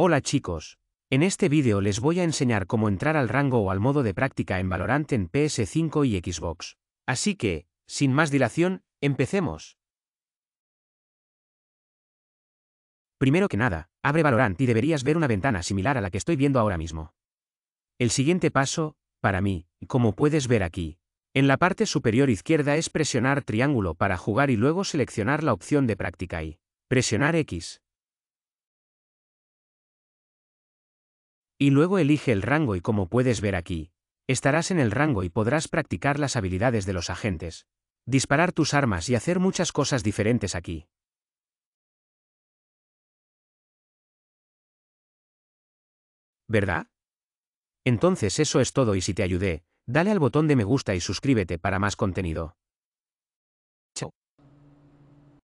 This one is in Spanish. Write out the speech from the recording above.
Hola chicos. En este vídeo les voy a enseñar cómo entrar al rango o al modo de práctica en Valorant en PS5 y Xbox. Así que, sin más dilación, empecemos. Primero que nada, abre Valorant y deberías ver una ventana similar a la que estoy viendo ahora mismo. El siguiente paso, para mí, como puedes ver aquí, en la parte superior izquierda es presionar triángulo para jugar y luego seleccionar la opción de práctica y presionar X. Y luego elige el rango y como puedes ver aquí, estarás en el rango y podrás practicar las habilidades de los agentes, disparar tus armas y hacer muchas cosas diferentes aquí. ¿Verdad? Entonces eso es todo y si te ayudé, dale al botón de me gusta y suscríbete para más contenido.